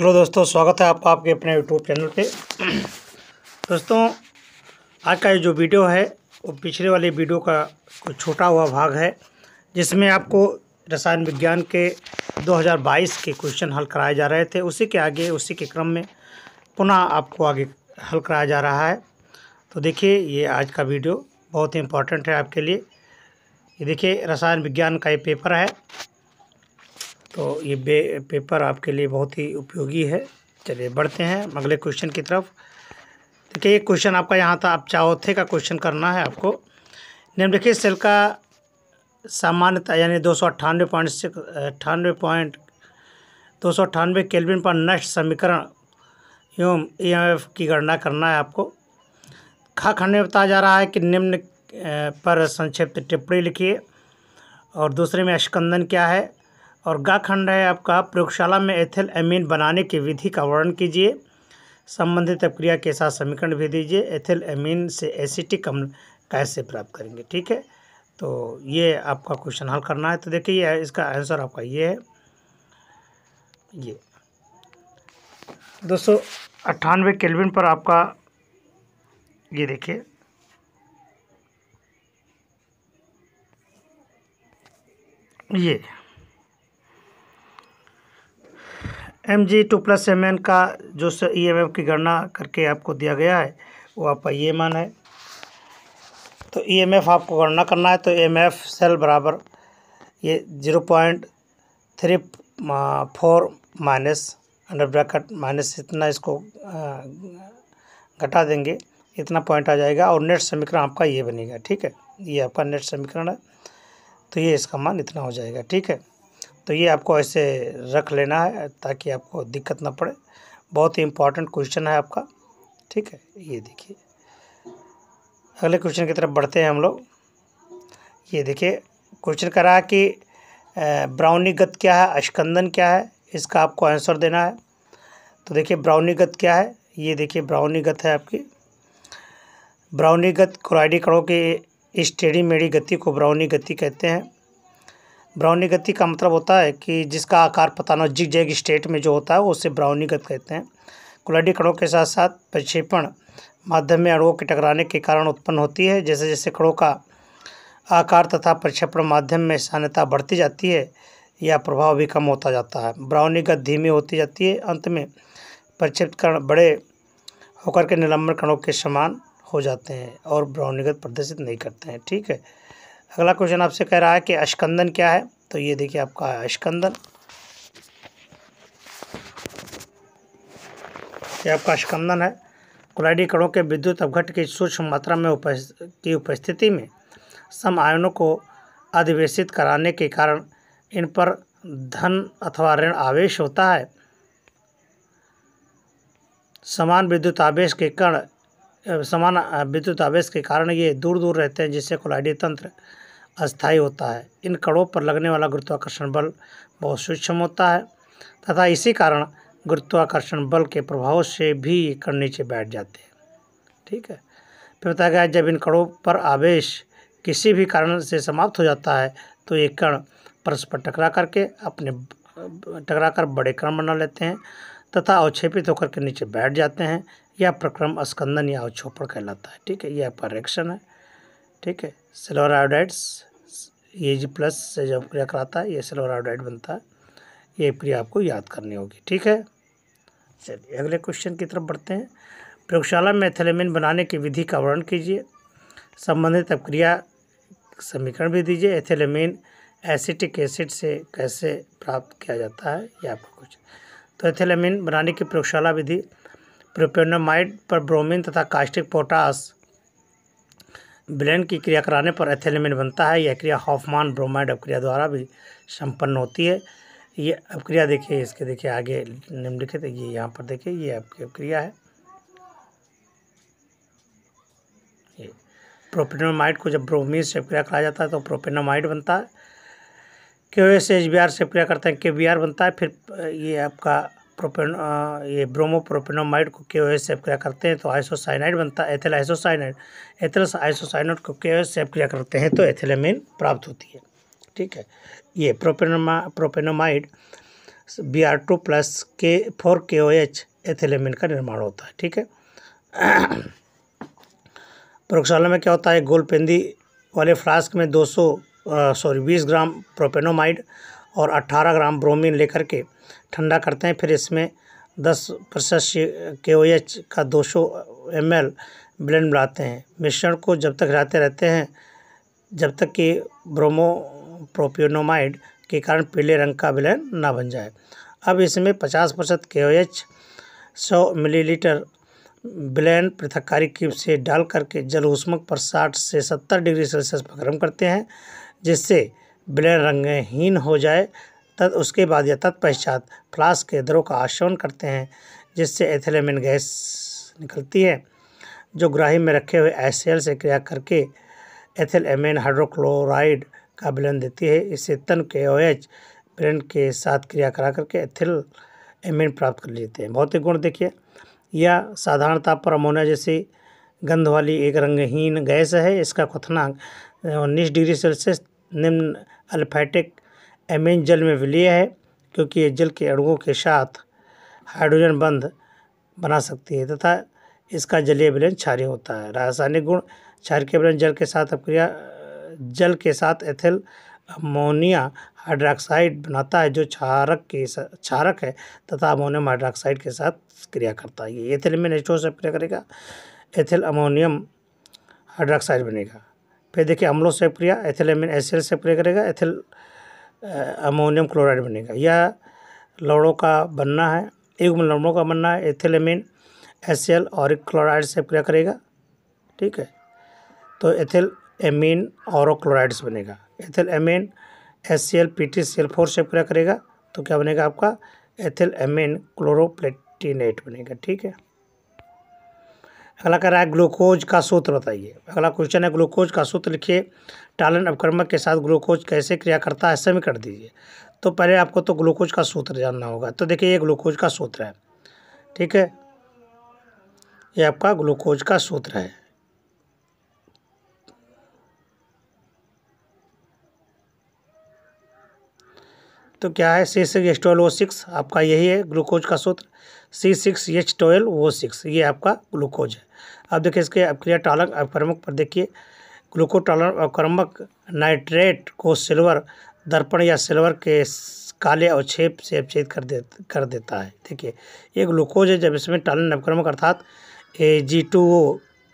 hello दोस्तों स्वागत है आपका आपके अपने यूट्यूब चैनल पे दोस्तों आज का ये जो वीडियो है वो पिछले वाले वीडियो का कुछ छोटा हुआ भाग है जिसमें आपको रसायन विज्ञान के 2022 के क्वेश्चन हल कराए जा रहे थे उसी के आगे उसी के क्रम में पुनः आपको आगे हल कराया जा रहा है तो देखिए ये आज का वीडियो बहुत ही इम्पोर्टेंट है आपके लिए ये देखिए रसायन विज्ञान का ये पेपर है तो ये बे पेपर आपके लिए बहुत ही उपयोगी है चलिए बढ़ते हैं अगले क्वेश्चन की तरफ देखिए ये क्वेश्चन आपका यहाँ था आप चौथे का क्वेश्चन करना है आपको निम्नलिखित सेल का सामान्यता यानी दो सौ अट्ठानवे पॉइंट अट्ठानवे पॉइंट दो सौ अट्ठानवे केल्विन पर नष्ट समीकरण एवं ई e एफ की गणना करना है आपको खा खंड में बताया जा रहा है कि निम्न पर संक्षिप्त टिप्पणी लिखिए और दूसरे में स्कंदन क्या है और गा खंड है आपका प्रयोगशाला में एथिल एमीन बनाने की विधि का वर्णन कीजिए संबंधित प्रक्रिया के साथ समीकरण भी दीजिए एथिल एमीन से एसिटिक अम्ल कैसे प्राप्त करेंगे ठीक है तो ये आपका क्वेश्चन हल करना है तो देखिए इसका आंसर आपका ये है ये दो सौ अट्ठानवे केलविन पर आपका ये देखिए ये M G two plus M N का जो ई एम एफ की गणना करके आपको दिया गया है वो आपका ई एम एन है तो ई एम एफ आपको गणना करना है तो एम एफ सेल बराबर ये zero point three four minus under bracket minus इतना इसको घटा देंगे इतना पॉइंट आ जाएगा और नेट समीकरण आपका ये बनेगा ठीक है ये आपका नेट समीकरण है तो ये इसका मान इतना हो जाएगा ठीक है तो ये आपको ऐसे रख लेना है ताकि आपको दिक्कत ना पड़े बहुत ही इम्पॉर्टेंट क्वेश्चन है आपका ठीक है ये देखिए अगले क्वेश्चन की तरफ बढ़ते हैं हम लोग ये देखिए क्वेश्चन करा कि ब्राउनी गत क्या है अश्कंदन क्या है इसका आपको आंसर देना है तो देखिए ब्राउनी गत क्या है ये देखिए ब्राउनी गत है आपकी ब्राउनी गत क्राइडी कणों इस स्टेडी मेडी गति को ब्राउनी गति कहते हैं ब्राउनी गति का मतलब होता है कि जिसका आकार पता ना जिग जैग स्टेट में जो होता है उसे ब्राउनी गति कहते हैं कुलडी कणों के साथ साथ प्रक्षेपण माध्यम में अणुओं के टकराने के कारण उत्पन्न होती है जैसे जैसे कणों का आकार तथा प्रक्षेपण माध्यम में सान्यता बढ़ती जाती है या प्रभाव भी कम होता जाता है ब्राउनी गति धीमी होती जाती है अंत में प्रक्षेपित कण बड़े होकर के निलंबन कणों के समान हो जाते हैं और ब्राउनीगत प्रदर्शित नहीं करते हैं ठीक है अगला क्वेश्चन आपसे कह रहा है कि अशकंदन क्या है तो ये देखिए आपका है अशकंदन ये आपका अशकंदन है कुलाइडी कणों के विद्युत अवघट की सूक्ष्म मात्रा में उपस्थ की उपस्थिति में सम आयनों को अधिवेशित कराने के कारण इन पर धन अथवा ऋण आवेश होता है समान विद्युत आवेश के कण समान विद्युत आवेश के कारण ये दूर दूर रहते हैं जिससे कोलाइडी तंत्र अस्थायी होता है इन कड़ों पर लगने वाला गुरुत्वाकर्षण बल बहुत सूक्ष्म होता है तथा इसी कारण गुरुत्वाकर्षण बल के प्रभाव से भी ये कण नीचे बैठ जाते हैं ठीक है फिर बताया गया जब इन कणों पर आवेश किसी भी कारण से समाप्त हो जाता है तो ये कण परस्पर टकरा करके अपने टकरा कर बड़े कण बना लेते हैं तथा अवक्षेपित होकर के नीचे बैठ जाते हैं यह प्रक्रम स्कंदन या अवक्षोपण कहलाता है ठीक है यह परेक्षण रिएक्शन है ठीक है सिल्वर आयोडाइड्स ये जी प्लस से जब क्रिया कराता है ये सिल्वर आयोडाइड बनता है ये क्रिया आपको याद करनी होगी ठीक है चलिए अगले क्वेश्चन की तरफ बढ़ते हैं प्रयोगशाला में एथेलेमिन बनाने की विधि का वर्णन कीजिए संबंधित अपक्रिया समीकरण भी दीजिए एथेलेमिन एसिटिक एसिड से कैसे प्राप्त किया जाता है या आपका कुछ तो थैथेलेमिन बनाने की प्रयोगशाला विधि प्रोपेनोमाइड पर ब्रोमीन तथा कास्टिक पोटास ब्लेंड की क्रिया कराने पर एथेलेमिन बनता है यह क्रिया हॉफमान ब्रोमाइड अपक्रिया द्वारा भी संपन्न होती है ये अपक्रिया देखिए इसके देखिए आगे निम्नलिखित ये यहाँ पर देखिए ये आपकी अपक्रिया है प्रोपेनोमाइड को जब ब्रोमीन से अपक्रिया कराया जाता है तो प्रोपेनोमाइड बनता है Q S H B R से प्रक्रिया करते हैं के बी आर बनता है फिर ये आपका प्रोपेन ये ब्रोमो प्रोपेनोमाइड को के ओ एस से क्रिया करते हैं तो आइसोसाइनाइड बनता है एथेल आइसोसाइनाइड एथेल आइसोसाइनाइड को के ओ एस से क्रिया करते हैं तो एथिलामिन प्राप्त होती है ठीक है ये प्रोपेनोमा propanamide B R two plus के फोर के ओ एच एथेलेमिन का निर्माण होता है ठीक है प्रयोगशाला में क्या होता है गोलपेंदी वाले फ्लास्क में सौ सॉरी बीस ग्राम प्रोपेनोमाइड और अट्ठारह ग्राम ब्रोमीन लेकर के ठंडा करते हैं फिर इसमें दस प्रतिशत के ओ एच का दो सौ एम एल ब्लेंड मिलाते हैं मिश्रण को जब तक हिलाते रहते हैं जब तक कि ब्रोमो प्रोपियोनोमाइड के कारण पीले रंग का ब्लेंड ना बन जाए अब इसमें पचास प्रतिशत के ओ एच सौ मिलीलीटर ब्लेंड पृथककारी क्यूब से डाल करके जल उष्मक पर साठ से सत्तर डिग्री सेल्सियस पर गर्म करते हैं जिससे ब्लड रंगहीन हो जाए तद उसके बाद या तत्पश्चात फ्लास्क के द्रव का आश्रवण करते हैं जिससे एथिलेमिन गैस निकलती है जो ग्राही में रखे हुए एसियल से क्रिया करके एथेल एमेन हाइड्रोक्लोराइड का विलन देती है इससे तन के ओ एच विलन के साथ क्रिया करा करके एथिल एमेन प्राप्त कर लेते हैं भौतिक गुण देखिए या साधारण ताप पर अमोनिया जैसी गंध वाली एक रंगहीन गैस है इसका क्वथनांक उन्नीस डिग्री सेल्सियस निम्न अल्फैटिक एमिन जल में विलय है क्योंकि ये जल के अणुओं के साथ हाइड्रोजन बंध बना सकती है तथा इसका जलीय विलयन क्षार्य होता है रासायनिक गुण क्षार के विलयन जल के साथ अपक्रिया जल के साथ एथिल अमोनिया हाइड्रोक्साइड बनाता है जो क्षारक के क्षारक है तथा अमोनियम हाइड्रोक्साइड के साथ क्रिया करता है ये एथिल में नेचुरल से क्रिया करेगा एथिल अमोनियम हाइड्रोक्साइड बनेगा फिर देखिए अम्लो से क्रिया एथिल एमिन एसियल से क्रिया करेगा एथिल अमोनियम क्लोराइड बनेगा यह लवड़ों का बनना है एक लवड़ों का बनना है एथिल एमिन एस एल और क्लोराइड से क्रिया करेगा ठीक है तो एथिल एमिन और क्लोराइड्स बनेगा ethyl amine S C L P T C L four से क्रिया करेगा तो क्या बनेगा आपका एथिल एमिन क्लोरोप्लेटिनेट बनेगा ठीक है अगला कह रहा है ग्लूकोज का सूत्र बताइए अगला क्वेश्चन है ग्लूकोज का सूत्र लिखिए टालन अपक्रमक के साथ ग्लूकोज कैसे क्रिया करता है में कर दीजिए तो पहले आपको तो ग्लूकोज का सूत्र जानना होगा तो देखिए ये ग्लूकोज का सूत्र है ठीक है ये आपका ग्लूकोज का सूत्र है तो क्या है C six H twelve O six आपका यही है ग्लूकोज का सूत्र C six H twelve O six ये आपका ग्लूकोज है अब देखिए इसके अपक्रिया टालक अपक्रमक पर देखिए ग्लूकोटालन अपक्रमक नाइट्रेट को सिल्वर दर्पण या सिल्वर के काले छेप से अपचेत कर दे कर देता है देखिए ये ग्लूकोज है जब इसमें टालन अपक्रमक अर्थात ए जी टू ओ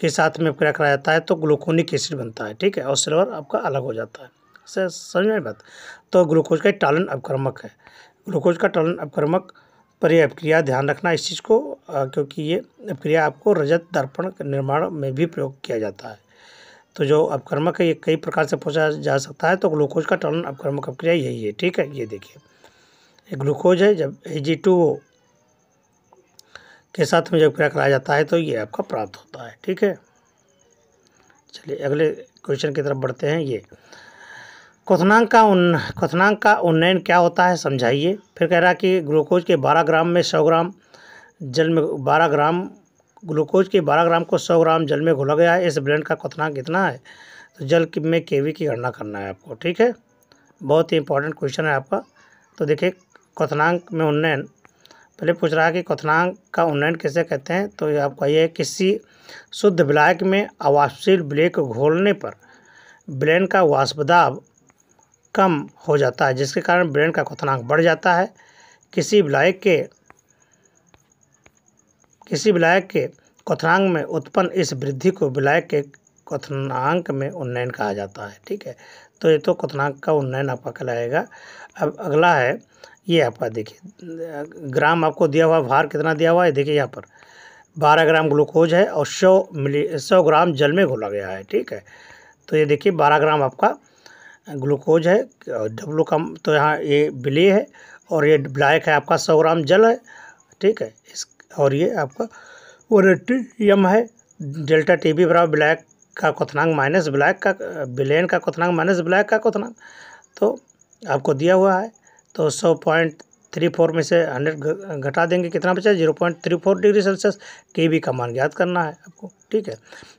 के साथ में अपक्रिया कराया जाता है तो ग्लूकोनिक एसिड बनता है ठीक है और सिल्वर आपका अलग हो जाता है से समझ में बात तो ग्लूकोज का टालन अपक्रमक है ग्लूकोज का टालन अपक्रमक पर यह अपक्रिया ध्यान रखना इस चीज़ को क्योंकि ये अपक्रिया आपको रजत दर्पण निर्माण में भी प्रयोग किया जाता है तो जो अपक्रमक है ये कई प्रकार से पूछा जा सकता है तो ग्लूकोज का टालन अपक्रमक अपक्रिया यही है ठीक है ये देखिए ग्लूकोज है जब ए के साथ में जब क्रिया कराया जाता है तो ये आपका प्राप्त होता है ठीक है चलिए अगले क्वेश्चन की तरफ बढ़ते हैं ये क्वनांक का उन क्वनांक का उन्नयन क्या होता है समझाइए फिर कह रहा कि ग्लूकोज के बारह ग्राम में सौ ग्राम जल में बारह ग्राम ग्लूकोज के बारह ग्राम को सौ ग्राम जल में घोला गया है इस ब्लेंड का क्वनांक कितना है तो जल में वी की गणना करना है आपको ठीक है बहुत ही इंपॉर्टेंट क्वेश्चन है आपका तो देखिए क्वनांक में उन्नयन पहले पूछ रहा है कि क्वनांक का उन्नयन कैसे कहते हैं तो ये आपका ये किसी शुद्ध ब्लैक में अवापशील ब्लैक घोलने पर ब्लेंड का वाष्पदाब कम हो जाता है जिसके कारण ब्रेन का क्वनांक बढ़ जाता है किसी विलायक के किसी विलायक के क्वथनांक में उत्पन्न इस वृद्धि को विलायक के कथनांक में उन्नयन कहा जाता है ठीक है तो ये तो क्वनांक का उन्नयन आपका कहलाएगा अब अगला है ये आपका देखिए ग्राम आपको दिया हुआ भार कितना दिया हुआ है देखिए यहाँ पर बारह ग्राम ग्लूकोज है और सौ मिली सौ ग्राम जल में घोला गया है ठीक है तो ये देखिए बारह ग्राम आपका ग्लूकोज है डब्लू का तो यहाँ ये ब्ले है और ये ब्लैक है आपका सौ ग्राम जल है ठीक है इस और ये आपका एम है डेल्टा टी बी बराबर ब्लैक का कोथनांग माइनस ब्लैक का बिलेन का कोथनांग माइनस ब्लैक का कोथनांग तो आपको दिया हुआ है तो सौ पॉइंट थ्री फोर में से हंड्रेड घटा देंगे कितना बचा zero point three four degree Celsius के वी का मान ज्ञात करना है आपको ठीक है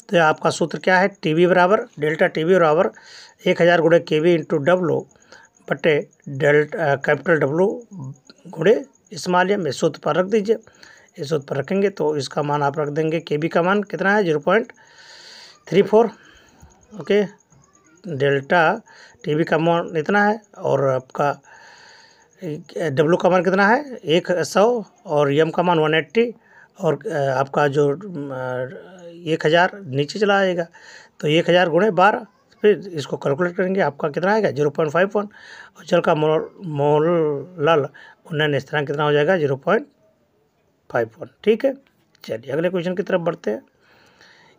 तो आपका सूत्र क्या है टी बी बराबर डेल्टा टी बी बराबर एक हज़ार गुड़े के वी इंटू डब्लू बटे डेल्ट कैपिटल डब्लू गुणे इस्माल में इस सूत्र पर रख दीजिए इस सूत्र पर रखेंगे तो इसका मान आप रख देंगे के का मान कितना है zero point three four okay delta T V का मान इतना है और आपका डब्लू का मान कितना है एक सौ और यम का मान वन एट्टी और आपका जो एक हज़ार नीचे चला आएगा तो एक हज़ार गुणे बारह फिर इसको कैलकुलेट करेंगे आपका कितना आएगा जीरो पॉइंट फाइव वन और जल का लल उन्नयन स्थिरांक कितना हो जाएगा जीरो पॉइंट फाइव वन ठीक है चलिए अगले क्वेश्चन की तरफ बढ़ते हैं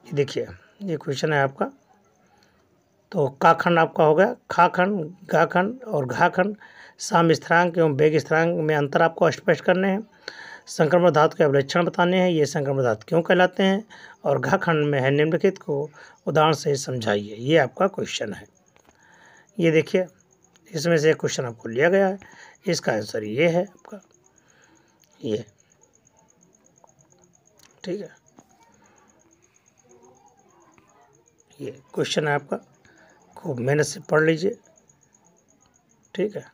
ये देखिए ये क्वेश्चन है आपका तो काखंड आपका हो गया खाखंड गाखंड और घाखंड साम स्थिरांक एवं बेग स्थिरांक में अंतर आपको स्पष्ट करने हैं संक्रमण धातु के अवलक्षण बताने हैं ये संक्रमण धातु क्यों कहलाते हैं और खंड में है निम्नलिखित को उदाहरण से समझाइए ये आपका क्वेश्चन है ये देखिए इसमें से क्वेश्चन आपको लिया गया है इसका आंसर ये है आपका ये ठीक है ये क्वेश्चन है आपका खूब मेहनत से पढ़ लीजिए ठीक है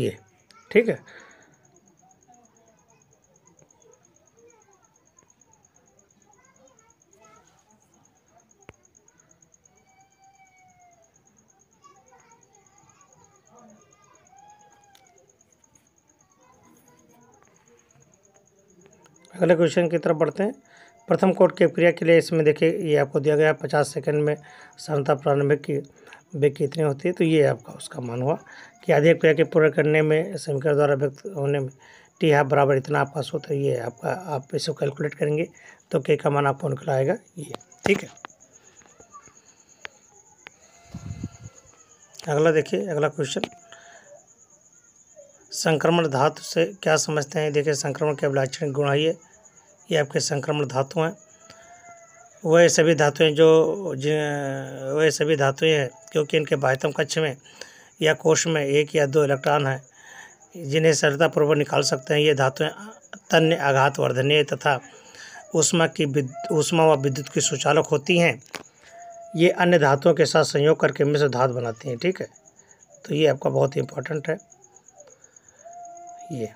ये ठीक है अगले क्वेश्चन की तरफ बढ़ते हैं प्रथम कोट की क्रिया के लिए इसमें देखिए ये आपको दिया गया पचास सेकंड में सरलता प्रारंभिक की वे कितनी होती है तो ये आपका उसका मान हुआ कि आधे क्रिया के पूरा करने में समीकरण द्वारा व्यक्त होने में टी हाफ बराबर इतना आपका तो ये आपका आप इसको कैलकुलेट करेंगे तो के का मान आपको निकल आएगा ये ठीक है अगला देखिए अगला क्वेश्चन संक्रमण धातु से क्या समझते हैं देखिए संक्रमण के लाक्षणिक गुण है ये आपके संक्रमण धातु हैं वह सभी धातुएं जो वह सभी धातुएं हैं क्योंकि इनके बाह्यतम कक्ष में या कोष में एक या दो इलेक्ट्रॉन हैं जिन्हें सरलतापूर्वक निकाल सकते हैं ये धातुएं तन्य आघात वर्धनीय तथा उष्मा की उष्मा व विद्युत की सुचालक होती हैं ये अन्य धातुओं के साथ संयोग करके मिश्र धातु बनाती हैं ठीक है तो ये आपका बहुत इंपॉर्टेंट है ये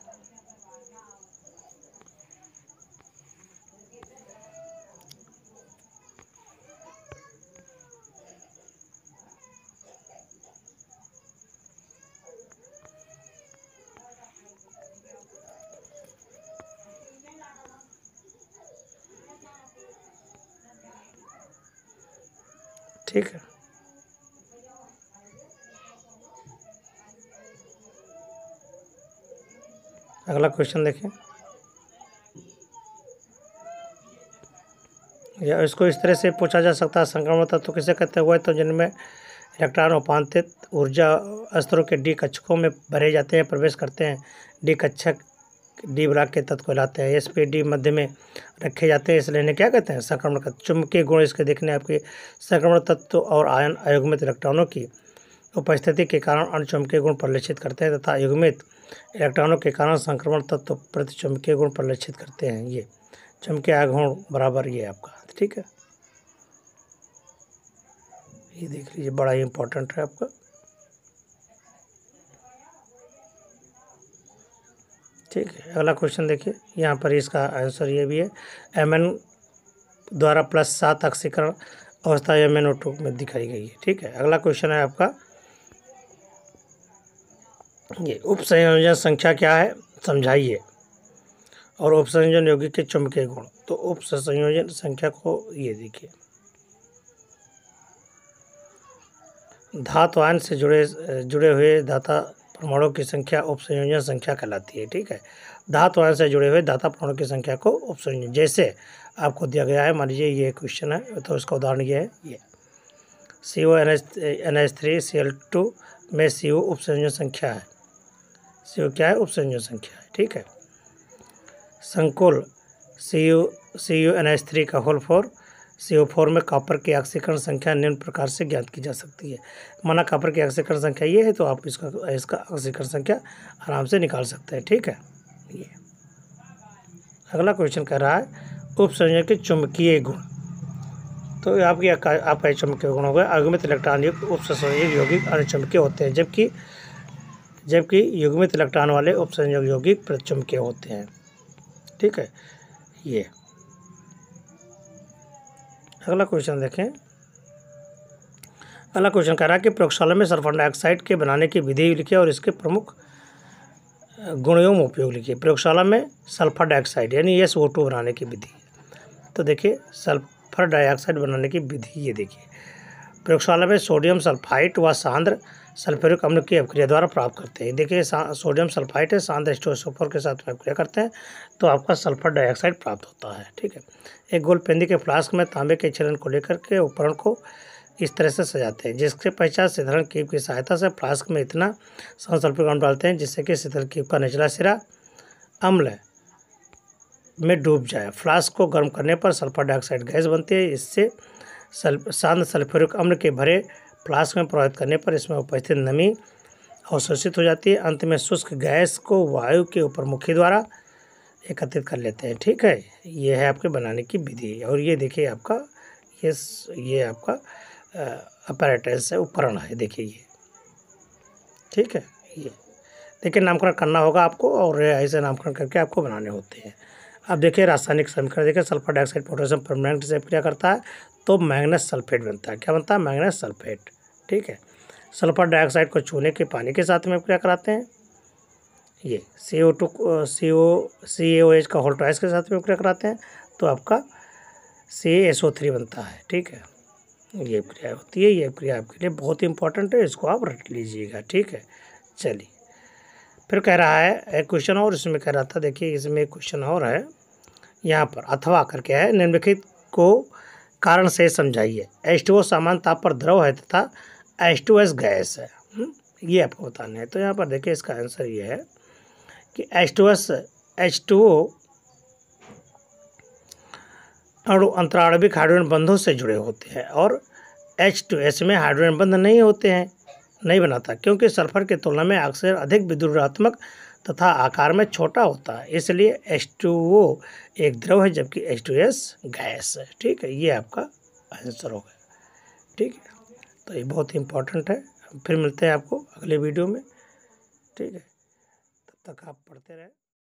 ठीक है अगला क्वेश्चन देखें या इसको इस तरह से पूछा जा सकता है संक्रमण तत्व तो किसे कहते हुए तो जिनमें इलेक्ट्रॉन उपांतित ऊर्जा स्तरों के डी कक्षकों में भरे जाते हैं प्रवेश करते हैं डी कक्षक डी ब्लॉक के तत्व कहलाते हैं एस पी डी मध्य में रखे जाते हैं इसलिए इन्हें क्या कहते हैं संक्रमण का चुंबकीय गुण इसके देखने आपके संक्रमण तत्व और आयन अयुग्मित इलेक्ट्रॉनों की उपस्थिति के कारण चुंबकीय गुण परिलक्षित करते हैं तथा युग्मित इलेक्ट्रॉनों के कारण संक्रमण तत्व प्रति चुंबकीय गुण परिलक्षित करते हैं ये चुंबकीय आयुण बराबर ये आपका ठीक है ये देख लीजिए बड़ा ही इंपॉर्टेंट है आपका ठीक है अगला क्वेश्चन देखिए यहाँ पर इसका आंसर ये भी है एम एन द्वारा प्लस सात अक्षीकरण अवस्था एम एन टू में दिखाई गई है ठीक है अगला क्वेश्चन है आपका ये उप संयोजन संख्या क्या है समझाइए और उप संयोजन योगी के चुंबकीय गुण तो उप संयोजन संख्या को ये देखिए धातु आयन से जुड़े जुड़े हुए धाता वर्णों की संख्या उपसंयोजन संख्या कहलाती है ठीक है धातु आयन से जुड़े हुए दाता प्राणों की संख्या को उपसंयोजन जैसे आपको दिया गया है मान लीजिए ये क्वेश्चन है तो इसका उदाहरण ये है ये C O N H N H three C L two में सी ओ उपसंयोजन संख्या है सी ओ क्या है उपसंयोजन संख्या है ठीक है संकुल C U C U N H three का होल फोर सीओ में कापर की ऑक्सीकरण संख्या निम्न प्रकार से ज्ञात की जा सकती है माना कापर की ऑक्सीकरण संख्या ये है तो आप इसका इसका ऑक्सीकरण संख्या आराम से निकाल सकते हैं ठीक है ये अगला क्वेश्चन कह रहा है उपसंयोजक के चुंबकीय गुण तो आपके आपका चुंबकीय गुण हो गया अगमित इलेक्ट्रॉन युक्त उपसंयोजक यौगिक अनुचुंबकीय होते हैं जबकि जबकि युग्मित इलेक्ट्रॉन वाले उपसंयोग यौगिक प्रतिचुंबकीय होते हैं ठीक है ये अगला क्वेश्चन देखें अगला क्वेश्चन कह रहा है कि प्रयोगशाला में सल्फर डाइऑक्साइड के बनाने की विधि लिखिए और इसके प्रमुख गुण एवं उपयोग लिखिए प्रयोगशाला में सल्फर डाइऑक्साइड यानी एस ओ टू बनाने की विधि तो देखिए सल्फर डाइऑक्साइड बनाने की विधि ये देखिए प्रयोगशाला में सोडियम सल्फाइट व सांद्र सल्फ्यूरिक अम्ल की अपक्रिया द्वारा प्राप्त करते हैं देखिए सोडियम सल्फाइट है सांद्र स्टोसोफोर के साथ में करते हैं तो आपका सल्फर डाइऑक्साइड प्राप्त होता है ठीक है एक गोल पेंदी के फ्लास्क में तांबे के छलन को लेकर के उपकरण को इस तरह से सजाते हैं जिसके पश्चात सिधरण कीप की सहायता से फ्लास्क में इतना सल्फर अम्ल डालते हैं जिससे कि सिधरण कीप का निचला सिरा अम्ल में डूब जाए फ्लास्क को गर्म करने पर सल्फर डाइऑक्साइड गैस बनती है इससे सल्फ सांद सल्फ्यूरिक अम्ल के भरे फ्लास्क में प्रभावित करने पर इसमें उपस्थित नमी अवशोषित हो जाती है अंत में शुष्क गैस को वायु के ऊपर मुखी द्वारा एकत्रित कर लेते हैं ठीक है ये है आपके बनाने की विधि और ये देखिए आपका ये ये आपका अपरेटस है उपकरण है देखिए ये ठीक है ये देखिए नामकरण करना होगा आपको और ऐसे नामकरण करके आपको बनाने होते हैं अब देखिए रासायनिक समीकरण देखिए सल्फर डाइऑक्साइड पोटेशियम परमानेंट से क्रिया करता है तो मैग्नस सल्फेट बनता है क्या बनता है मैग्नस सल्फेट ठीक है सल्फर डाइऑक्साइड को चूने के पानी के साथ में क्या कराते हैं ये सी ओ टू सी ओ सी ए ओ एच का होल्ट्राइस के साथ में प्रक्रिया कराते हैं तो आपका सी एस ओ थ्री बनता है ठीक है ये क्रिया होती है ये क्रिया आपके लिए बहुत इंपॉर्टेंट है इसको आप रख लीजिएगा ठीक है चलिए फिर कह रहा है एक क्वेश्चन और इसमें कह रहा था देखिए इसमें एक क्वेश्चन और है यहाँ पर अथवा करके है निम्नलिखित को कारण से समझाइए एच टू ओ सामान्य ताप पर द्रव है तथा एच टू एस गैस है हम्म, ये आपको बताना है तो यहाँ पर देखिए इसका आंसर ये है कि H two S H two O अणु अंतराणविक हाइड्रोजन बंधों से जुड़े होते हैं और एच टू एस में हाइड्रोजन बंध नहीं होते हैं नहीं बनाता क्योंकि सल्फर की तुलना में अक्सर अधिक विद्रुणात्मक तथा आकार में छोटा होता है इसलिए एच एक द्रव है जबकि एस गैस है ठीक है ये आपका आंसर होगा ठीक है तो ये बहुत ही इम्पोर्टेंट है फिर मिलते हैं आपको अगले वीडियो में ठीक है तब तक आप पढ़ते रहें